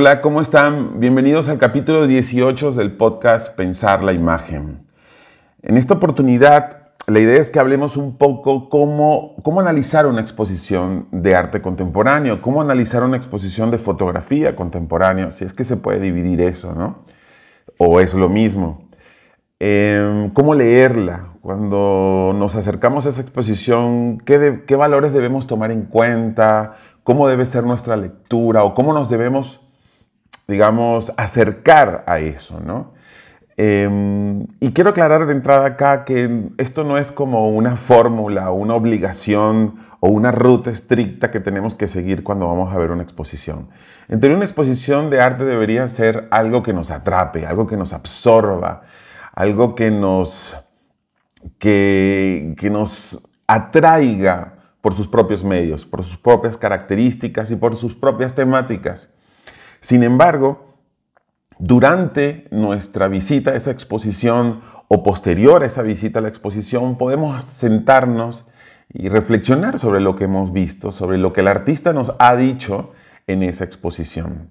Hola, ¿cómo están? Bienvenidos al capítulo 18 del podcast Pensar la Imagen. En esta oportunidad, la idea es que hablemos un poco cómo, cómo analizar una exposición de arte contemporáneo, cómo analizar una exposición de fotografía contemporánea, si es que se puede dividir eso, ¿no? O es lo mismo. Em, ¿Cómo leerla? Cuando nos acercamos a esa exposición, ¿qué valores debemos tomar en cuenta? ¿Cómo debe ser nuestra lectura o cómo nos debemos digamos, acercar a eso, ¿no? Em, y quiero aclarar de entrada acá que esto no es como una fórmula, una obligación o una ruta estricta que tenemos que seguir cuando vamos a ver una exposición. En teoría, una exposición de arte debería ser algo que nos atrape, algo que nos absorba, algo que nos, que nos atraiga por sus propios medios, por sus propias características y por sus propias temáticas. Sin embargo, durante nuestra visita a esa exposición o posterior a esa visita a la exposición, podemos sentarnos y reflexionar sobre lo que hemos visto, sobre lo que el artista nos ha dicho en esa exposición.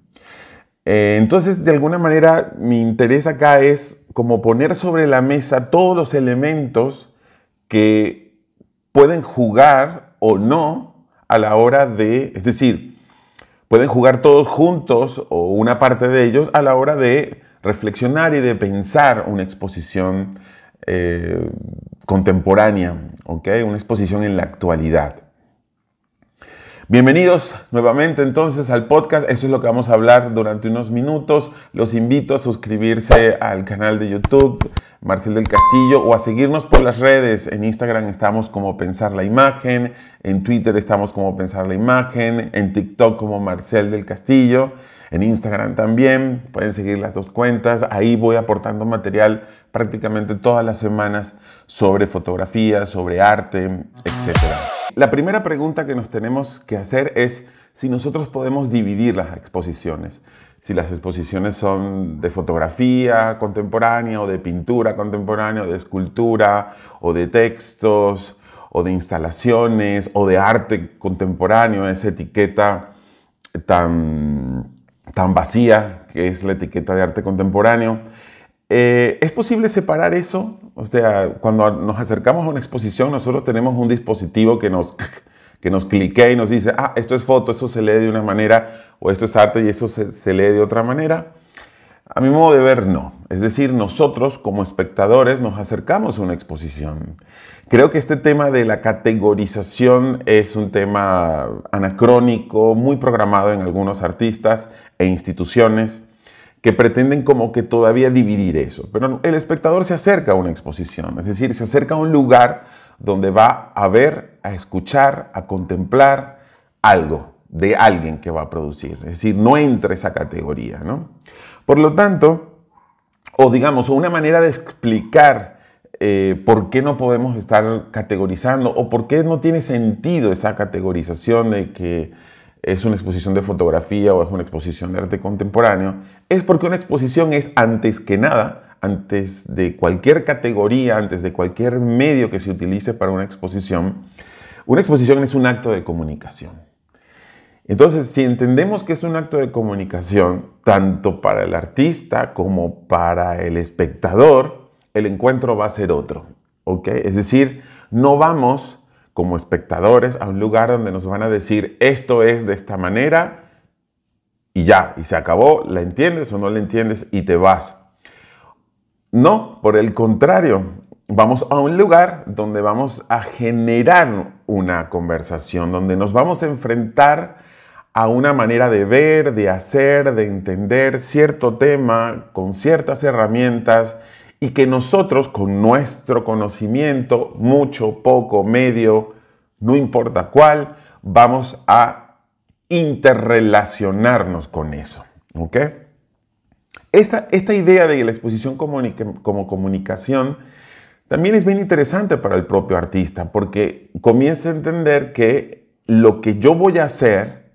Eh, entonces, de alguna manera, mi interés acá es como poner sobre la mesa todos los elementos que pueden jugar o no a la hora de, es decir, pueden jugar todos juntos o una parte de ellos a la hora de reflexionar y de pensar una exposición eh, contemporánea, una exposición en la actualidad. Bienvenidos nuevamente entonces al podcast. Eso es lo que vamos a hablar durante unos minutos. Los invito a suscribirse al canal de YouTube Marcel del Castillo o a seguirnos por las redes. En Instagram estamos como Pensar la Imagen, en Twitter estamos como Pensar la Imagen, en TikTok como Marcel del Castillo, en Instagram también. Pueden seguir las dos cuentas. Ahí voy aportando material prácticamente todas las semanas sobre fotografía, sobre arte, etcétera. La primera pregunta que nos tenemos que hacer es si nosotros podemos dividir las exposiciones. Si las exposiciones son de fotografía contemporánea o de pintura contemporánea o de escultura o de textos o de instalaciones o de arte contemporáneo, esa etiqueta tan, tan vacía que es la etiqueta de arte contemporáneo. Eh, ¿Es posible separar eso o sea, cuando nos acercamos a una exposición, nosotros tenemos un dispositivo que nos, que nos cliquea y nos dice, ah, esto es foto, eso se lee de una manera, o esto es arte y eso se, se lee de otra manera. A mi modo de ver, no. Es decir, nosotros como espectadores nos acercamos a una exposición. Creo que este tema de la categorización es un tema anacrónico, muy programado en algunos artistas e instituciones que pretenden como que todavía dividir eso. Pero el espectador se acerca a una exposición, es decir, se acerca a un lugar donde va a ver, a escuchar, a contemplar algo de alguien que va a producir. Es decir, no entra esa categoría, ¿no? Por lo tanto, o digamos, una manera de explicar eh, por qué no podemos estar categorizando o por qué no tiene sentido esa categorización de que es una exposición de fotografía o es una exposición de arte contemporáneo, es porque una exposición es antes que nada, antes de cualquier categoría, antes de cualquier medio que se utilice para una exposición, una exposición es un acto de comunicación. Entonces, si entendemos que es un acto de comunicación, tanto para el artista como para el espectador, el encuentro va a ser otro. Es decir, no vamos como espectadores a un lugar donde nos van a decir esto es de esta manera y ya, y se acabó, la entiendes o no la entiendes y te vas. No, por el contrario, vamos a un lugar donde vamos a generar una conversación, donde nos vamos a enfrentar a una manera de ver, de hacer, de entender cierto tema con ciertas herramientas y que nosotros con nuestro conocimiento, mucho, poco, medio, no importa cuál, vamos a interrelacionarnos con eso. ¿Ok? Esta, esta idea de la exposición como comunicación también es bien interesante para el propio artista porque comienza a entender que lo que yo voy a hacer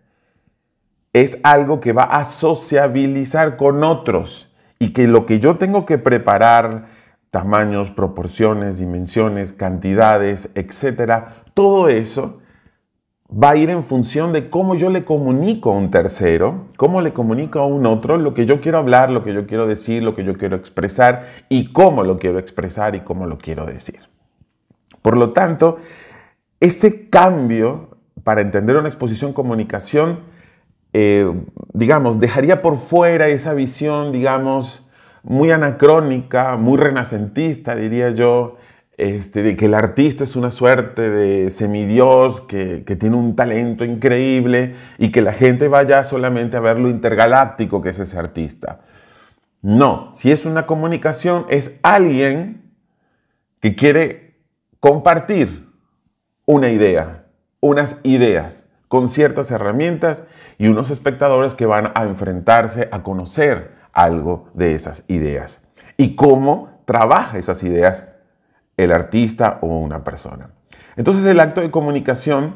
es algo que va a sociabilizar con otros y que lo que yo tengo que preparar, tamaños, proporciones, dimensiones, cantidades, etcétera, todo eso va a ir en función de cómo yo le comunico a un tercero, cómo le comunico a un otro lo que yo quiero hablar, lo que yo quiero decir, lo que yo quiero expresar y cómo lo quiero expresar y cómo lo quiero decir. Por lo tanto, ese cambio para entender una exposición comunicación eh, digamos, dejaría por fuera esa visión, digamos, muy anacrónica, muy renacentista, diría yo, este, de que el artista es una suerte de semidios, que, que, tiene un talento increíble y que la gente vaya solamente a ver lo intergaláctico que es ese artista. No, si es una comunicación, es alguien que quiere compartir una idea, unas ideas, con ciertas herramientas y unos espectadores que van a enfrentarse a conocer algo de esas ideas y cómo trabaja esas ideas el artista o una persona. Entonces el acto de comunicación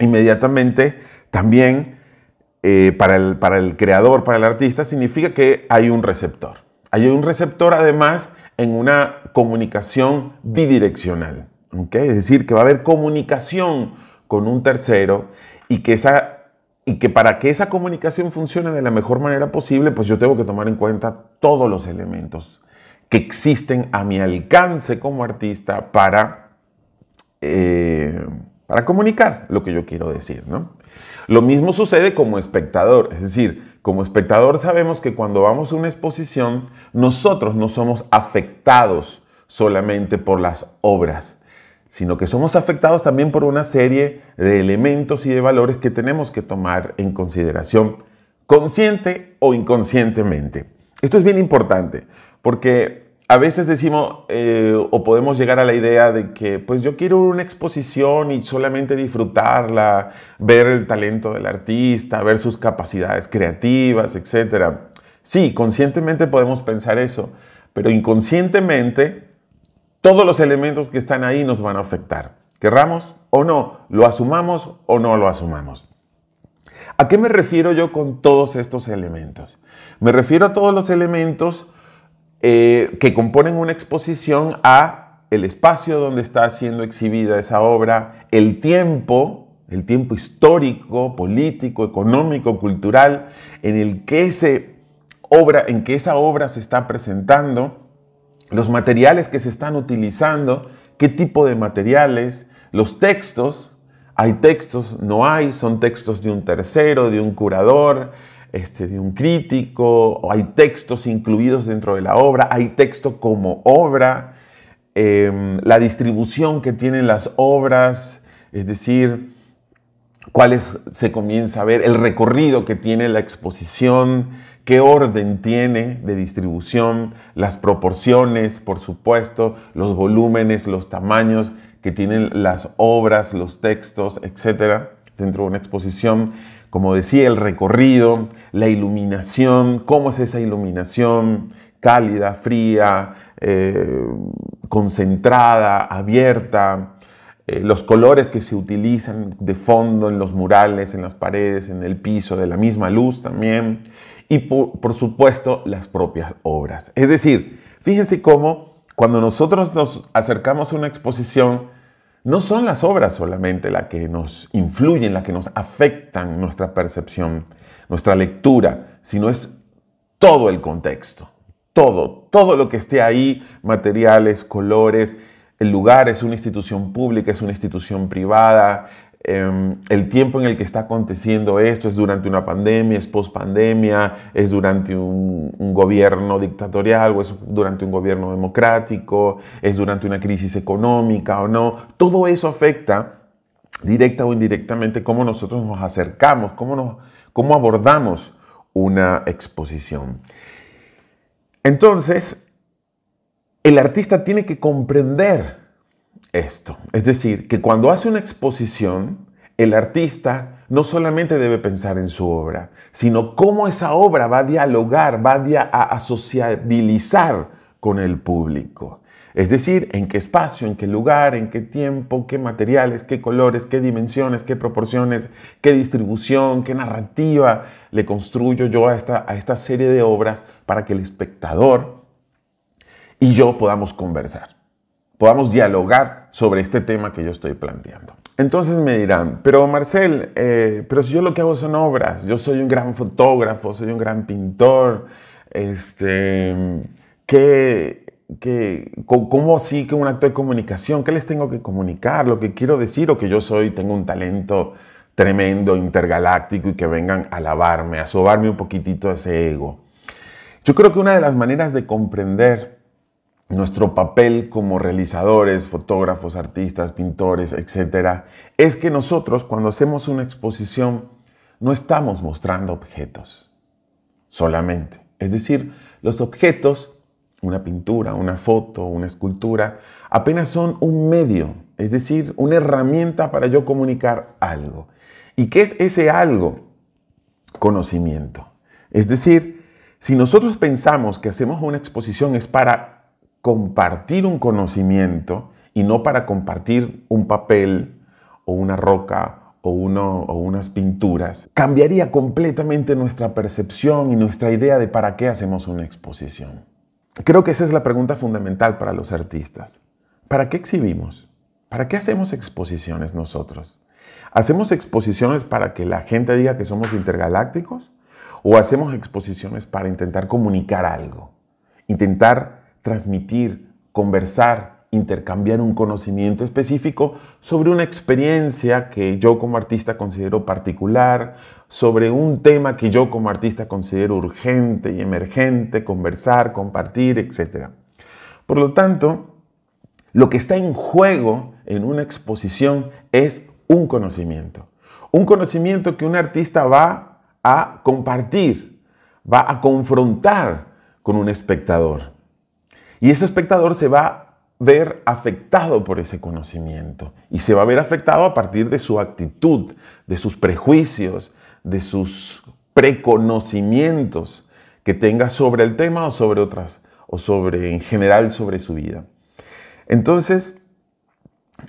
inmediatamente también eh, para, el, para el creador, para el artista, significa que hay un receptor. Hay un receptor además en una comunicación bidireccional. Es decir, que va a haber comunicación con un tercero y que esa y que para que esa comunicación funcione de la mejor manera posible, pues yo tengo que tomar en cuenta todos los elementos que existen a mi alcance como artista para, eh, para comunicar lo que yo quiero decir. ¿no? Lo mismo sucede como espectador, es decir, como espectador sabemos que cuando vamos a una exposición, nosotros no somos afectados solamente por las obras, sino que somos afectados también por una serie de elementos y de valores que tenemos que tomar en consideración, consciente o inconscientemente. Esto es bien importante, porque a veces decimos eh, o podemos llegar a la idea de que, pues yo quiero una exposición y solamente disfrutarla, ver el talento del artista, ver sus capacidades creativas, etc. Sí, conscientemente podemos pensar eso, pero inconscientemente todos los elementos que están ahí nos van a afectar. Querramos o no, lo asumamos o no lo asumamos. ¿A qué me refiero yo con todos estos elementos? Me refiero a todos los elementos eh, que componen una exposición a el espacio donde está siendo exhibida esa obra, el tiempo, el tiempo histórico, político, económico, cultural, en el que, obra, en que esa obra se está presentando, los materiales que se están utilizando, qué tipo de materiales, los textos, hay textos, no hay, son textos de un tercero, de un curador, este, de un crítico, o hay textos incluidos dentro de la obra, hay texto como obra, em, la distribución que tienen las obras, es decir, cuáles se comienza a ver, el recorrido que tiene la exposición, qué orden tiene de distribución, las proporciones, por supuesto, los volúmenes, los tamaños que tienen las obras, los textos, etcétera, dentro de una exposición. Como decía, el recorrido, la iluminación, cómo es esa iluminación, cálida, fría, eh, concentrada, abierta, eh, los colores que se utilizan de fondo en los murales, en las paredes, en el piso, de la misma luz también, y por, supuesto las propias obras. Es decir, fíjense cómo cuando nosotros nos acercamos a una exposición, no son las obras solamente las que nos influyen, las que nos afectan nuestra percepción, nuestra lectura, sino es todo el contexto, todo, todo lo que esté ahí, materiales, colores. El lugar es una institución pública, es una institución privada, Em, el tiempo en el que está aconteciendo esto es durante una pandemia, es post pandemia, es durante un, gobierno dictatorial o es durante un gobierno democrático, es durante una crisis económica o no. Todo eso afecta directa o indirectamente cómo nosotros nos acercamos, cómo, cómo abordamos una exposición. Entonces, el artista tiene que comprender esto. Es decir, que cuando hace una exposición, el artista no solamente debe pensar en su obra, sino cómo esa obra va a dialogar, va a, asociabilizar con el público. Es decir, en qué espacio, en qué lugar, en qué tiempo, qué materiales, qué colores, qué dimensiones, qué proporciones, qué distribución, qué narrativa le construyo yo a esta, a esta serie de obras para que el espectador y yo podamos conversar, podamos dialogar sobre este tema que yo estoy planteando. Entonces me dirán, pero Marcel, eh, pero si yo lo que hago son obras, yo soy un gran fotógrafo, soy un gran pintor, este, ¿qué, qué, ¿cómo así que un acto de comunicación? ¿Qué les tengo que comunicar? ¿Lo que quiero decir o que yo soy, tengo un talento tremendo, intergaláctico y que vengan a alabarme, a sobarme un poquitito ese ego? Yo creo que una de las maneras de comprender nuestro papel como realizadores, fotógrafos, artistas, pintores, etcétera, es que nosotros cuando hacemos una exposición no estamos mostrando objetos solamente. Es decir, los objetos, una pintura, una foto, una escultura, apenas son un medio, es decir, una herramienta para yo comunicar algo. ¿Y qué es ese algo? Conocimiento. Es decir, si nosotros pensamos que hacemos una exposición es para compartir un conocimiento y no para compartir un papel o una roca o, uno, o unas pinturas, cambiaría completamente nuestra percepción y nuestra idea de para qué hacemos una exposición. Creo que esa es la pregunta fundamental para los artistas. ¿Para qué exhibimos? ¿Para qué hacemos exposiciones nosotros? ¿Hacemos exposiciones para que la gente diga que somos intergalácticos? ¿O hacemos exposiciones para intentar comunicar algo? Intentar transmitir, conversar, intercambiar un conocimiento específico sobre una experiencia que yo como artista considero particular, sobre un tema que yo como artista considero urgente y emergente, conversar, compartir, etc. Por lo tanto, lo que está en juego en una exposición es un conocimiento. Un conocimiento que un artista va a compartir, va a confrontar con un espectador. Y ese espectador se va a ver afectado por ese conocimiento y se va a ver afectado a partir de su actitud, de sus prejuicios, de sus preconocimientos que tenga sobre el tema o sobre otras o sobre en general sobre su vida. Entonces,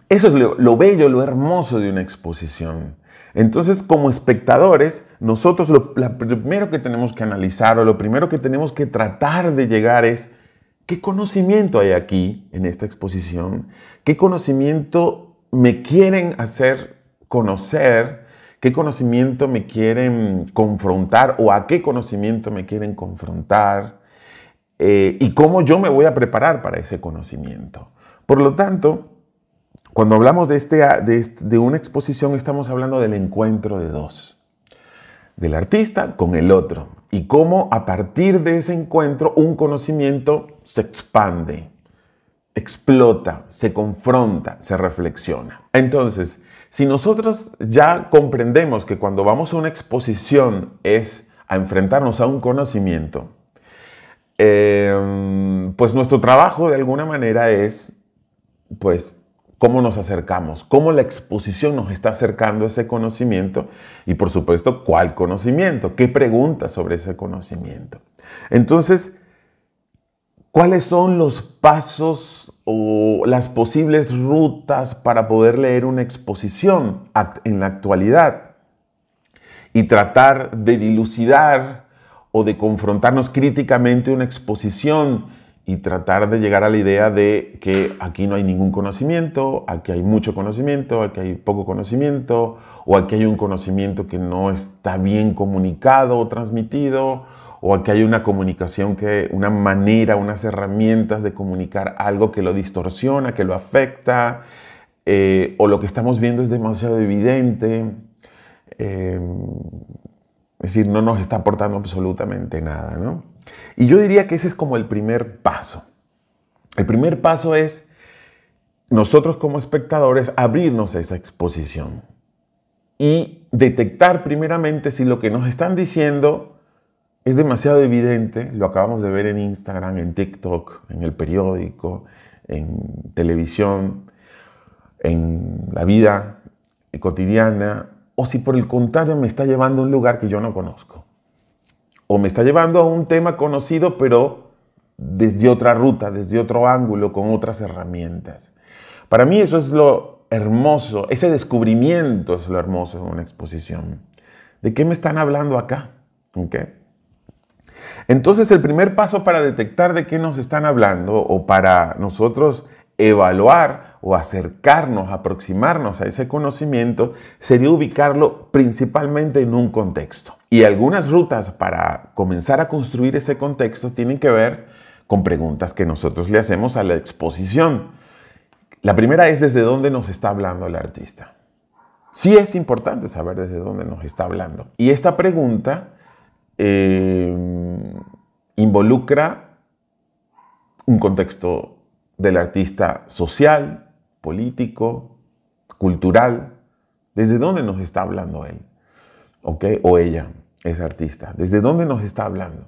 eso es lo, bello, lo hermoso de una exposición. Entonces, como espectadores, nosotros lo primero que tenemos que analizar o lo primero que tenemos que tratar de llegar es ¿Qué conocimiento hay aquí en esta exposición? ¿Qué conocimiento me quieren hacer conocer? ¿Qué conocimiento me quieren confrontar o a qué conocimiento me quieren confrontar? Eh, ¿Y cómo yo me voy a preparar para ese conocimiento? Por lo tanto, cuando hablamos de, este, este, de una exposición estamos hablando del encuentro de dos, del artista con el otro, y cómo a partir de ese encuentro un conocimiento se expande, explota, se confronta, se reflexiona. Entonces, si nosotros ya comprendemos que cuando vamos a una exposición es a enfrentarnos a un conocimiento, eh, pues nuestro trabajo de alguna manera es pues cómo nos acercamos, cómo la exposición nos está acercando a ese conocimiento y por supuesto cuál conocimiento, qué pregunta sobre ese conocimiento. Entonces, ¿cuáles son los pasos o las posibles rutas para poder leer una exposición en la actualidad y tratar de dilucidar o de confrontarnos críticamente una exposición? y tratar de llegar a la idea de que aquí no hay ningún conocimiento, aquí hay mucho conocimiento, aquí hay poco conocimiento, o aquí hay un conocimiento que no está bien comunicado o transmitido, o aquí hay una comunicación que, una manera, unas herramientas de comunicar algo que lo distorsiona, que lo afecta, eh, o lo que estamos viendo es demasiado evidente. Eh, es decir, no nos está aportando absolutamente nada, ¿no? Y yo diría que ese es como el primer paso. El primer paso es nosotros como espectadores abrirnos a esa exposición y detectar primeramente si lo que nos están diciendo es demasiado evidente. Lo acabamos de ver en Instagram, en TikTok, en el periódico, en televisión, en la vida cotidiana, o si por el contrario me está llevando a un lugar que yo no conozco o me está llevando a un tema conocido, pero desde otra ruta, desde otro ángulo, con otras herramientas. Para mí eso es lo hermoso, ese descubrimiento es lo hermoso de una exposición. ¿De qué me están hablando acá? Entonces el primer paso para detectar de qué nos están hablando o para nosotros evaluar o acercarnos, aproximarnos a ese conocimiento, sería ubicarlo principalmente en un contexto. Y algunas rutas para comenzar a construir ese contexto tienen que ver con preguntas que nosotros le hacemos a la exposición. La primera es desde dónde nos está hablando el artista. Sí es importante saber desde dónde nos está hablando. Y esta pregunta eh, involucra un contexto del artista social, político, cultural. ¿Desde dónde nos está hablando él? O ella, es artista. ¿Desde dónde nos está hablando?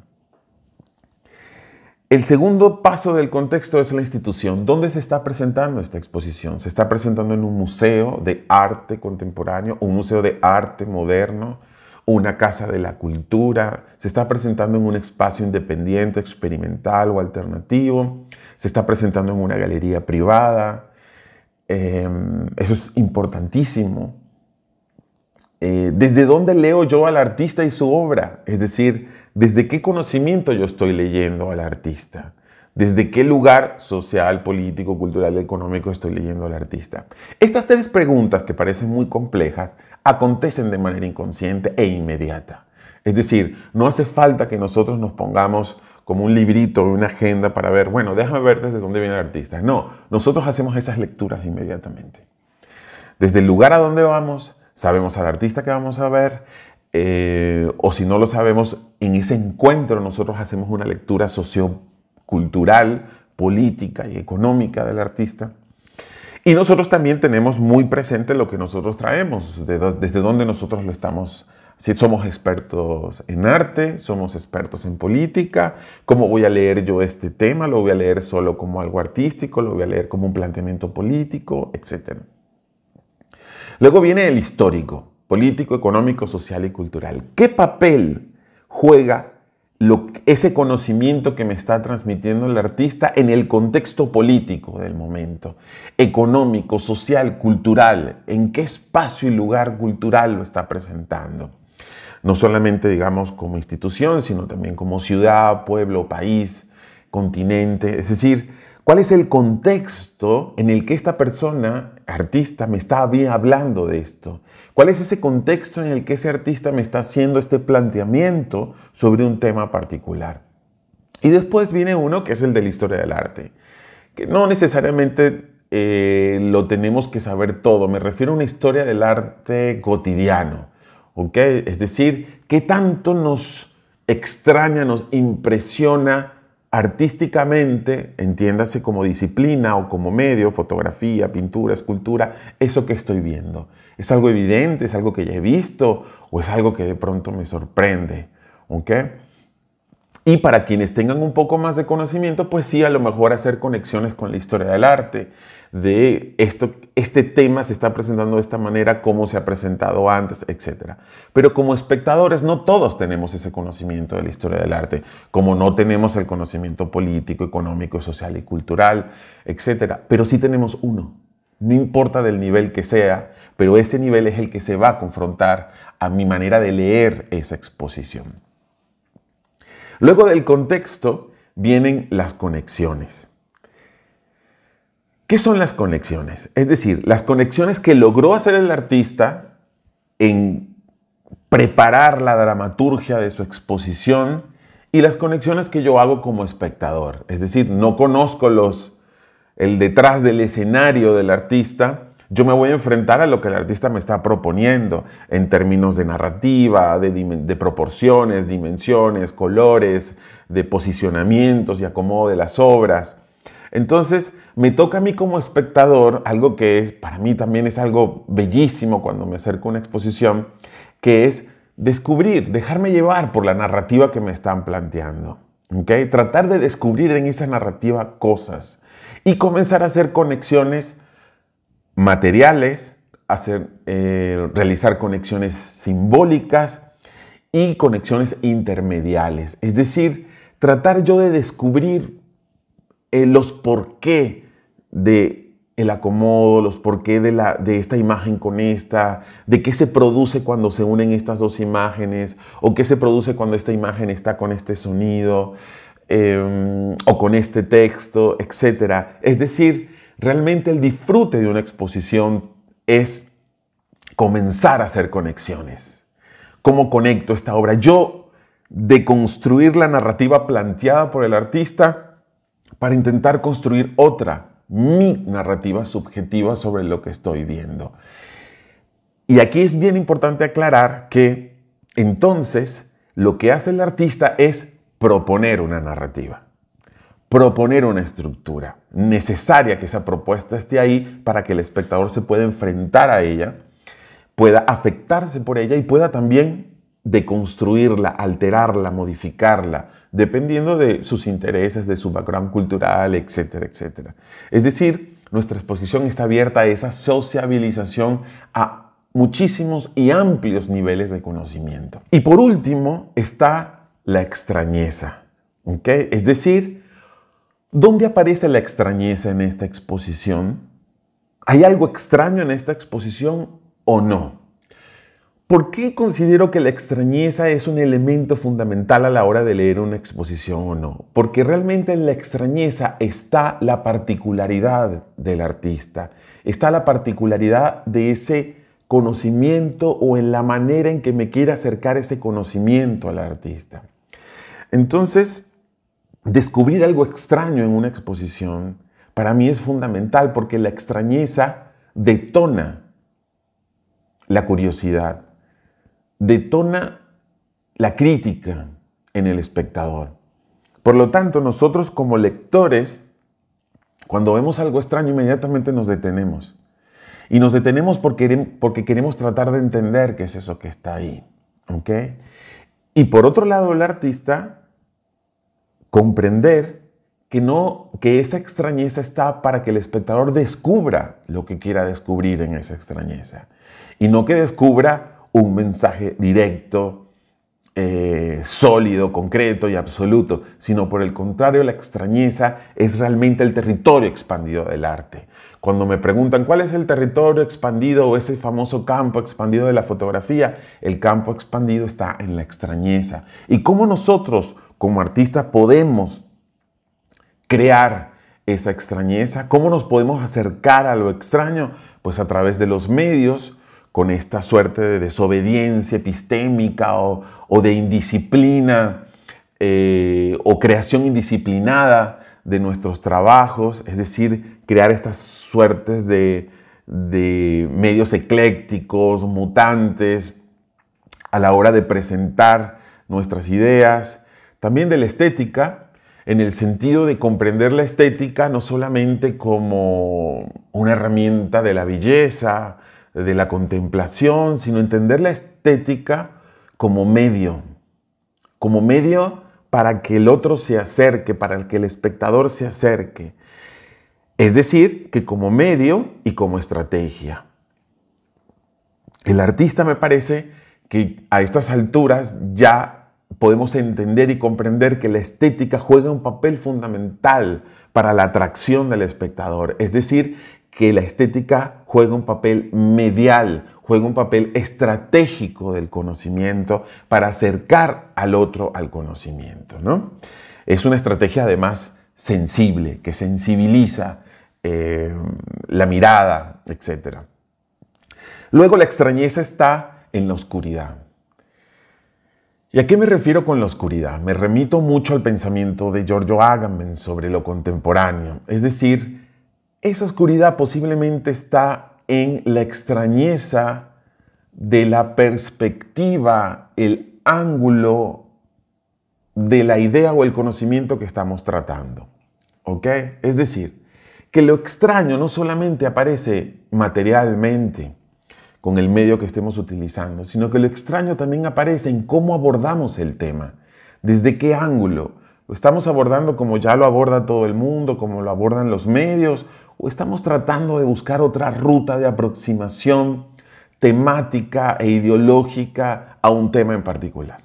El segundo paso del contexto es la institución. ¿Dónde se está presentando esta exposición? ¿Se está presentando en un museo de arte contemporáneo, un museo de arte moderno, una casa de la cultura? ¿Se está presentando en un espacio independiente, experimental o alternativo? ¿Se está presentando en una galería privada? Em, eso es importantísimo. Eh, ¿Desde dónde leo yo al artista y su obra? Es decir, ¿desde qué conocimiento yo estoy leyendo al artista? ¿Desde qué lugar social, político, cultural, económico estoy leyendo al artista? Estas tres preguntas, que parecen muy complejas, acontecen de manera inconsciente e inmediata. Es decir, no hace falta que nosotros nos pongamos como un librito, una agenda para ver, bueno, déjame ver desde dónde viene el artista. No, nosotros hacemos esas lecturas inmediatamente. Desde el lugar a donde vamos, sabemos al artista que vamos a ver, eh, o si no lo sabemos, en ese encuentro nosotros hacemos una lectura sociocultural, política y económica del artista. Y nosotros también tenemos muy presente lo que nosotros traemos, desde dónde nosotros lo estamos si somos expertos en arte, somos expertos en política, ¿cómo voy a leer yo este tema? ¿Lo voy a leer solo como algo artístico? ¿Lo voy a leer como un planteamiento político? Etcétera. Luego viene el histórico, político, económico, social y cultural. ¿Qué papel juega ese conocimiento que me está transmitiendo el artista en el contexto político del momento, económico, social, cultural, en qué espacio y lugar cultural lo está presentando no solamente, digamos, como institución, sino también como ciudad, pueblo, país, continente. Es decir, ¿cuál es el contexto en el que esta persona, artista, me está hablando de esto? ¿Cuál es ese contexto en el que ese artista me está haciendo este planteamiento sobre un tema particular? Y después viene uno que es el de la historia del arte, que no necesariamente eh, lo tenemos que saber todo. Me refiero a una historia del arte cotidiano. Es decir, ¿qué tanto nos extraña, nos impresiona artísticamente, entiéndase como disciplina o como medio, fotografía, pintura, escultura, eso que estoy viendo? ¿Es algo evidente? ¿Es algo que ya he visto? ¿O es algo que de pronto me sorprende? Y para quienes tengan un poco más de conocimiento, pues sí, a lo mejor hacer conexiones con la historia del arte, de esto, este tema se está presentando de esta manera, cómo se ha presentado antes, etc. Pero como espectadores no todos tenemos ese conocimiento de la historia del arte, como no tenemos el conocimiento político, económico, social y cultural, etc. Pero sí tenemos uno, no importa del nivel que sea, pero ese nivel es el que se va a confrontar a mi manera de leer esa exposición. Luego del contexto vienen las conexiones. ¿Qué son las conexiones? Es decir, las conexiones que logró hacer el artista en preparar la dramaturgia de su exposición y las conexiones que yo hago como espectador. Es decir, no conozco los, el detrás del escenario del artista, yo me voy a enfrentar a lo que el artista me está proponiendo en términos de narrativa, de, proporciones, dimensiones, colores, de posicionamientos y acomodo de las obras. Entonces, me toca a mí como espectador algo que es, para mí también es algo bellísimo cuando me acerco a una exposición, que es descubrir, dejarme llevar por la narrativa que me están planteando. Tratar de descubrir en esa narrativa cosas y comenzar a hacer conexiones materiales, hacer, eh, realizar conexiones simbólicas y conexiones intermediales. Es decir, tratar yo de descubrir eh, los porqué de el acomodo, los porqué de, la, de esta imagen con esta, de qué se produce cuando se unen estas dos imágenes, o qué se produce cuando esta imagen está con este sonido, em, o con este texto, etc. Es decir, Realmente el disfrute de una exposición es comenzar a hacer conexiones. ¿Cómo conecto esta obra? Yo de construir la narrativa planteada por el artista para intentar construir otra, mi narrativa subjetiva sobre lo que estoy viendo. Y aquí es bien importante aclarar que entonces lo que hace el artista es proponer una narrativa proponer una estructura necesaria que esa propuesta esté ahí para que el espectador se pueda enfrentar a ella, pueda afectarse por ella y pueda también deconstruirla, alterarla, modificarla, dependiendo de sus intereses, de su background cultural, etcétera, etcétera. Es decir, nuestra exposición está abierta a esa sociabilización a muchísimos y amplios niveles de conocimiento. Y por último está la extrañeza, Es decir, ¿Dónde aparece la extrañeza en esta exposición? ¿Hay algo extraño en esta exposición o no? ¿Por qué considero que la extrañeza es un elemento fundamental a la hora de leer una exposición o no? Porque realmente en la extrañeza está la particularidad del artista, está la particularidad de ese conocimiento o en la manera en que me quiere acercar ese conocimiento al artista. Entonces, descubrir algo extraño en una exposición para mí es fundamental porque la extrañeza detona la curiosidad, detona la crítica en el espectador. Por lo tanto, nosotros como lectores, cuando vemos algo extraño, inmediatamente nos detenemos. Y nos detenemos porque, queremos tratar de entender qué es eso que está ahí. ¿ok? Y por otro lado, el artista comprender que no que esa extrañeza está para que el espectador descubra lo que quiera descubrir en esa extrañeza y no que descubra un mensaje directo, eh, sólido, concreto y absoluto, sino por el contrario, la extrañeza es realmente el territorio expandido del arte. Cuando me preguntan cuál es el territorio expandido o ese famoso campo expandido de la fotografía, el campo expandido está en la extrañeza. ¿Y cómo nosotros como artista podemos crear esa extrañeza? ¿Cómo nos podemos acercar a lo extraño? Pues a través de los medios, con esta suerte de desobediencia epistémica o, de indisciplina eh, o creación indisciplinada de nuestros trabajos, es decir, crear estas suertes de, de medios eclécticos, mutantes, a la hora de presentar nuestras ideas, también de la estética, en el sentido de comprender la estética no solamente como una herramienta de la belleza, de la contemplación, sino entender la estética como medio, como medio para que el otro se acerque, para que el espectador se acerque. Es decir, que como medio y como estrategia. El artista me parece que a estas alturas ya podemos entender y comprender que la estética juega un papel fundamental para la atracción del espectador. Es decir, que la estética juega un papel medial, juega un papel estratégico del conocimiento para acercar al otro al conocimiento. Es una estrategia además sensible, que sensibiliza eh, la mirada, etc. Luego la extrañeza está en la oscuridad. ¿Y a qué me refiero con la oscuridad? Me remito mucho al pensamiento de Giorgio Agamben sobre lo contemporáneo, es decir, esa oscuridad posiblemente está en la extrañeza de la perspectiva, el ángulo de la idea o el conocimiento que estamos tratando. ¿Ok? Es decir, que lo extraño no solamente aparece materialmente, con el medio que estemos utilizando, sino que lo extraño también aparece en cómo abordamos el tema, desde qué ángulo. ¿Lo estamos abordando como ya lo aborda todo el mundo, como lo abordan los medios? ¿O estamos tratando de buscar otra ruta de aproximación temática e ideológica a un tema en particular?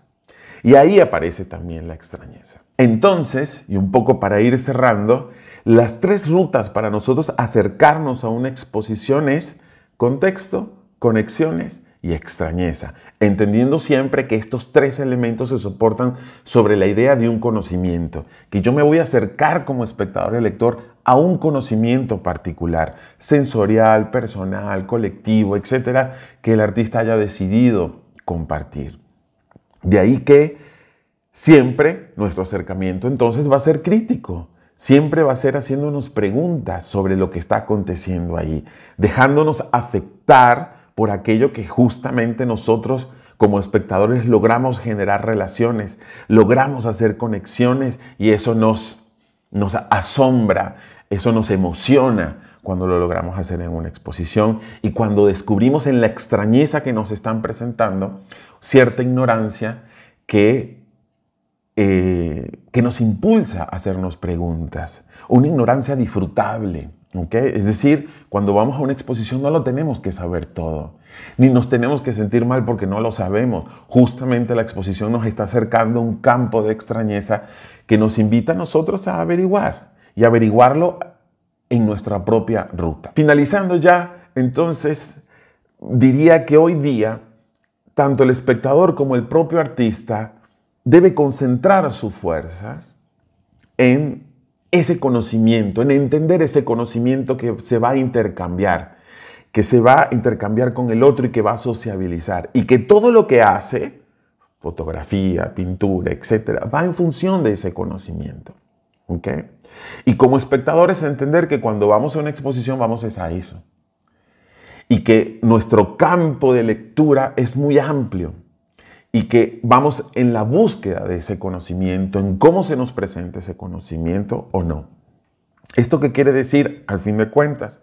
Y ahí aparece también la extrañeza. Entonces, y un poco para ir cerrando, las tres rutas para nosotros acercarnos a una exposición es contexto, conexiones y extrañeza, entendiendo siempre que estos tres elementos se soportan sobre la idea de un conocimiento, que yo me voy a acercar como espectador y lector a un conocimiento particular, sensorial, personal, colectivo, etcétera, que el artista haya decidido compartir. De ahí que siempre nuestro acercamiento entonces va a ser crítico, siempre va a ser haciéndonos preguntas sobre lo que está aconteciendo ahí, dejándonos afectar por aquello que justamente nosotros como espectadores logramos generar relaciones, logramos hacer conexiones y eso nos, nos asombra, eso nos emociona cuando lo logramos hacer en una exposición y cuando descubrimos en la extrañeza que nos están presentando cierta ignorancia que eh, que nos impulsa a hacernos preguntas, una ignorancia disfrutable. Es decir, cuando vamos a una exposición no lo tenemos que saber todo, ni nos tenemos que sentir mal porque no lo sabemos. Justamente la exposición nos está acercando a un campo de extrañeza que nos invita a nosotros a averiguar y averiguarlo en nuestra propia ruta. Finalizando ya, entonces, diría que hoy día, tanto el espectador como el propio artista debe concentrar sus fuerzas en ese conocimiento, en entender ese conocimiento que se va a intercambiar, que se va a intercambiar con el otro y que va a sociabilizar y que todo lo que hace, fotografía, pintura, etcétera, va en función de ese conocimiento. Y como espectadores entender que cuando vamos a una exposición vamos es a eso. Y que nuestro campo de lectura es muy amplio y que vamos en la búsqueda de ese conocimiento, en cómo se nos presenta ese conocimiento o no. ¿Esto qué quiere decir, al fin de cuentas?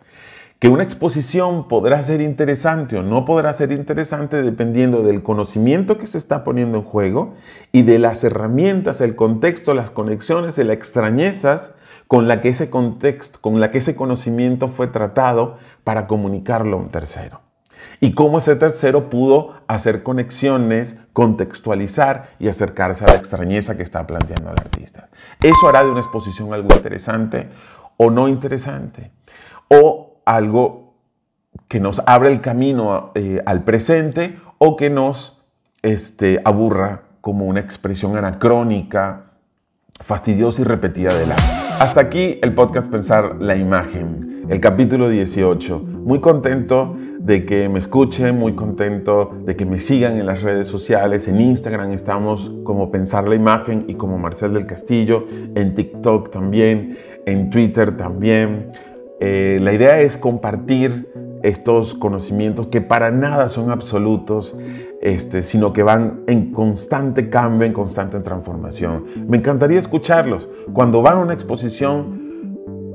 Que una exposición podrá ser interesante o no podrá ser interesante dependiendo del conocimiento que se está poniendo en juego y de las herramientas, el contexto, las conexiones las extrañezas con la que ese contexto, con la que ese conocimiento fue tratado para comunicarlo a un tercero y cómo ese tercero pudo hacer conexiones, contextualizar y acercarse a la extrañeza que está planteando el artista. Eso hará de una exposición algo interesante o no interesante, o algo que nos abre el camino eh, al presente o que nos este, aburra como una expresión anacrónica, fastidiosa y repetida del arte. Hasta aquí el podcast Pensar la Imagen el capítulo 18. Muy contento de que me escuchen, muy contento de que me sigan en las redes sociales. En Instagram estamos como Pensar la Imagen y como Marcel del Castillo, en TikTok también, en Twitter también. Eh, la idea es compartir estos conocimientos que para nada son absolutos, este, sino que van en constante cambio, en constante transformación. Me encantaría escucharlos. Cuando van a una exposición,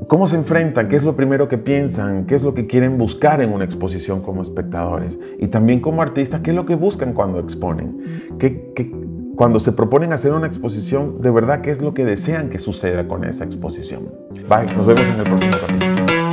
¿Cómo se enfrentan? ¿Qué es lo primero que piensan? ¿Qué es lo que quieren buscar en una exposición como espectadores? Y también como artistas, ¿qué es lo que buscan cuando exponen? ¿Qué, cuando se proponen hacer una exposición, de verdad, ¿qué es lo que desean que suceda con esa exposición? Bye, nos vemos en el próximo capítulo.